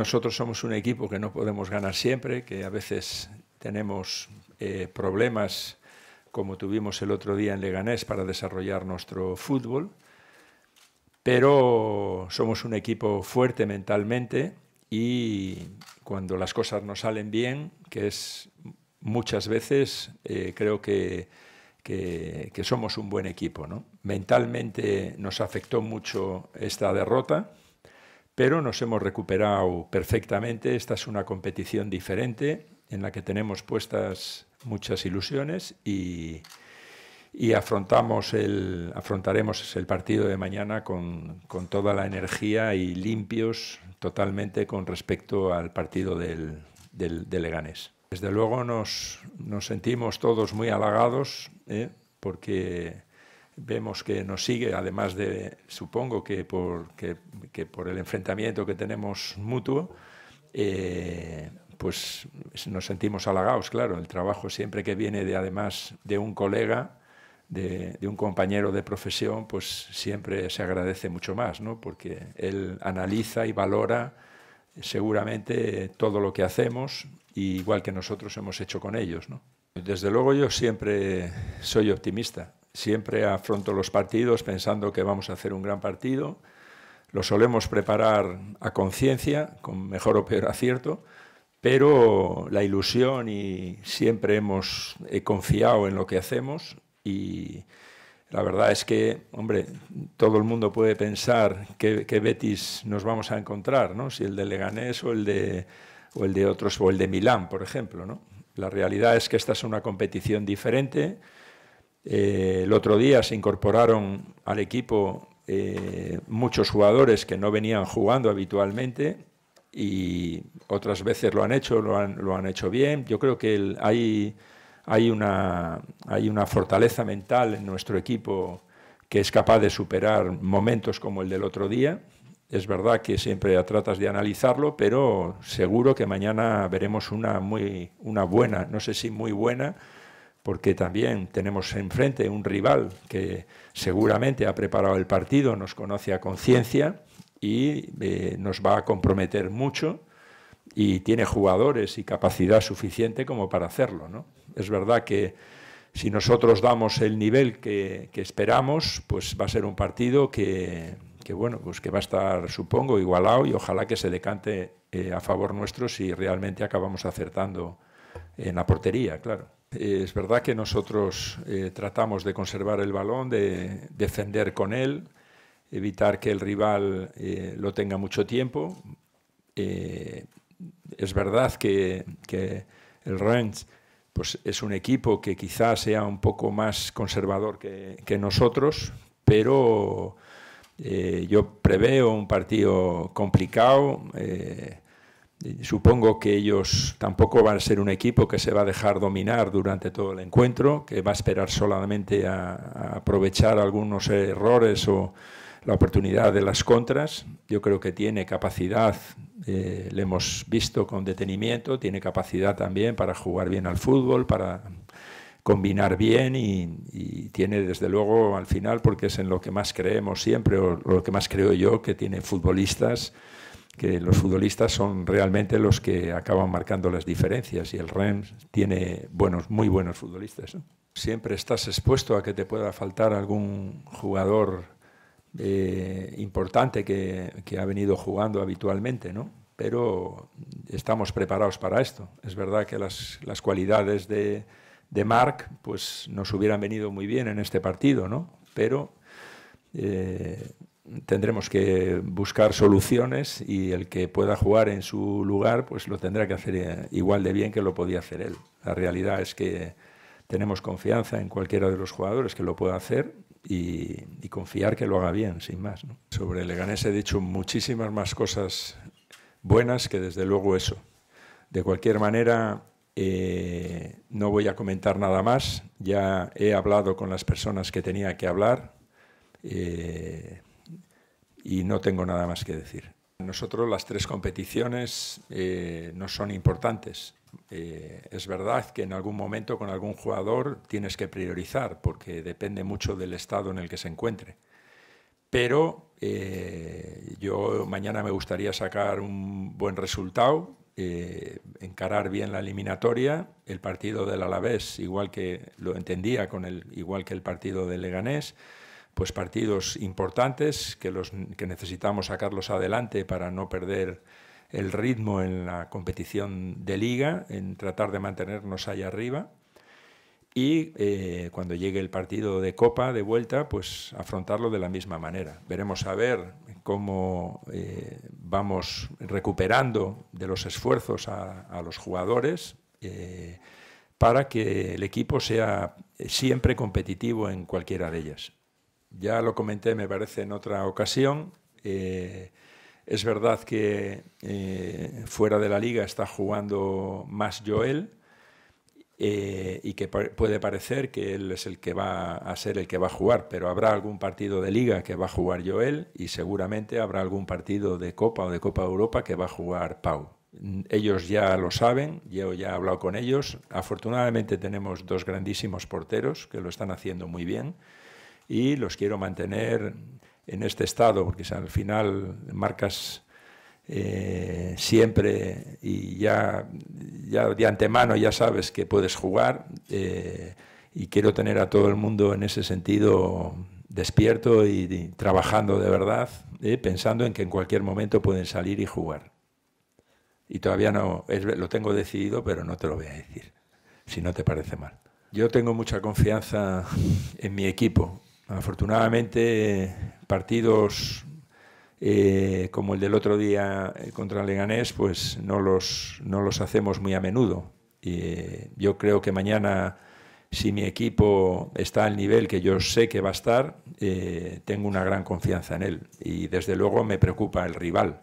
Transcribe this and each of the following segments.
Nosotros somos un equipo que no podemos ganar siempre, que a veces tenemos eh, problemas como tuvimos el otro día en Leganés para desarrollar nuestro fútbol, pero somos un equipo fuerte mentalmente y cuando las cosas nos salen bien, que es muchas veces, eh, creo que, somos un buen equipo. Mentalmente nos afectó mucho esta derrota pero nos hemos recuperado perfectamente. Esta es una competición diferente en la que tenemos puestas muchas ilusiones y, y afrontamos el, afrontaremos el partido de mañana con, con, toda la energía y limpios totalmente con respecto al partido del, del, Leganés. Desde luego nos, nos, sentimos todos muy halagados ¿eh? porque vemos que nos sigue, además de, supongo que por, que, por el enfrentamiento que tenemos mutuo, eh, pues nos sentimos halagados, claro, el trabajo siempre que viene de además de un colega, de, de, un compañero de profesión, pues siempre se agradece mucho más, ¿no? porque él analiza y valora seguramente todo lo que hacemos, igual que nosotros hemos hecho con ellos. ¿no? Desde luego yo siempre soy optimista, Siempre afronto los partidos pensando que vamos a hacer un gran partido. Lo solemos preparar a conciencia, con mejor o peor acierto, pero la ilusión y siempre hemos confiado en lo que hacemos y la verdad es que, hombre, todo el mundo puede pensar qué, Betis nos vamos a encontrar, ¿no? Si el de Leganés o el de, o el de otros, o el de Milán, por ejemplo, ¿no? La realidad es que esta es una competición diferente, eh, el otro día se incorporaron al equipo eh, muchos jugadores que no venían jugando habitualmente y otras veces lo han hecho, lo han, hecho bien. Yo creo que hay, una, fortaleza mental en nuestro equipo que es capaz de superar momentos como el del otro día. Es verdad que siempre tratas de analizarlo, pero seguro que mañana veremos una buena, no sé si muy buena, porque también tenemos enfrente un rival que seguramente ha preparado el partido, nos conoce a conciencia y eh, nos va a comprometer mucho y tiene jugadores y capacidad suficiente como para hacerlo. Es verdad que si nosotros damos el nivel que, esperamos, pues va a ser un partido que, bueno, pues que va a estar, supongo, igualado y ojalá que se decante eh, a favor nuestro si realmente acabamos acertando en la portería, claro. Eh, es verdad que nosotros eh, tratamos de conservar el balón, de defender con él, evitar que el rival eh, lo tenga mucho tiempo. es verdad que, el Rennes pues, es un equipo que quizás sea un poco más conservador que, nosotros, pero yo preveo un partido complicado. Supongo que ellos tampoco van a ser un equipo que se va a dejar dominar durante todo el encuentro, que va a esperar solamente a, aprovechar algunos errores o la oportunidad de las contras. Yo creo que tiene capacidad, eh, le hemos visto con detenimiento, tiene capacidad también para jugar bien al fútbol, para combinar bien y, y, tiene desde luego al final, porque es en lo que más creemos siempre, o lo que más creo yo, que tiene futbolistas que los futbolistas son realmente los que acaban marcando las diferencias y el REMS tiene buenos, muy buenos futbolistas. Siempre estás expuesto a que te pueda faltar algún jugador eh, importante que, que, ha venido jugando habitualmente, ¿no? pero estamos preparados para esto. Es verdad que las, las cualidades de, de Marc pues, nos hubieran venido muy bien en este partido, ¿no? pero eh, tendremos que buscar soluciones y el que pueda jugar en su lugar, pues lo tendrá que hacer eh, igual de bien que lo podía hacer él. La realidad es que tenemos confianza en cualquiera de los jugadores que lo pueda hacer y, confiar que lo haga bien, sin más. ¿no? Sobre Leganés he dicho muchísimas más cosas buenas que desde luego eso. De cualquier manera, eh, no voy a comentar nada más. Ya he hablado con las personas que tenía que hablar. Eh, y no tengo nada más que decir. Nosotros las tres competiciones eh, no son importantes. Eh, es verdad que en algún momento con algún jugador tienes que priorizar porque depende mucho del estado en el que se encuentre. Pero eh, yo mañana me gustaría sacar un buen resultado, encarar bien la eliminatoria, el partido del Alavés igual que lo entendía con el igual que el partido del Leganés pues partidos importantes que, los, necesitamos sacarlos adelante para no perder el ritmo en la competición de liga, en tratar de mantenernos ahí arriba. Y eh, cuando llegue el partido de Copa de vuelta, pues afrontarlo de la misma manera. Veremos a ver cómo eh, vamos recuperando de los esfuerzos a, los jugadores eh, para que el equipo sea siempre competitivo en cualquiera de ellas. Ya lo comenté, me parece, en otra ocasión. Eh, es verdad que eh, fuera de la liga está jugando más Joel eh, y que puede parecer que él es el que va a ser el que va a jugar, pero habrá algún partido de liga que va a jugar Joel y seguramente habrá algún partido de Copa o de Copa Europa que va a jugar Pau. Ellos ya lo saben, yo ya he hablado con ellos. Afortunadamente tenemos dos grandísimos porteros que lo están haciendo muy bien y los quiero mantener en este estado, porque al final marcas eh, siempre y ya, ya, de antemano ya sabes que puedes jugar eh, y quiero tener a todo el mundo en ese sentido despierto y, trabajando de verdad, eh, pensando en que en cualquier momento pueden salir y jugar. Y todavía no, lo tengo decidido, pero no te lo voy a decir, si no te parece mal. Yo tengo mucha confianza en mi equipo, Afortunadamente, partidos eh, como el del otro día eh, contra Leganés, pues no los, no los hacemos muy a menudo. Y eh, yo creo que mañana, si mi equipo está al nivel que yo sé que va a estar, tengo una gran confianza en él. Y desde luego me preocupa el rival.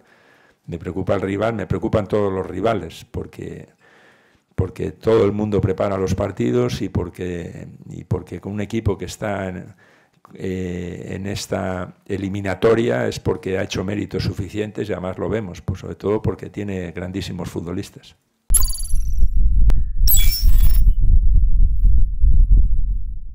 Me preocupa el rival, me preocupan todos los rivales, porque porque todo el mundo prepara los partidos y porque, y porque con un equipo que está en, eh, en esta eliminatoria es porque ha hecho méritos suficientes y además lo vemos, pues sobre todo porque tiene grandísimos futbolistas.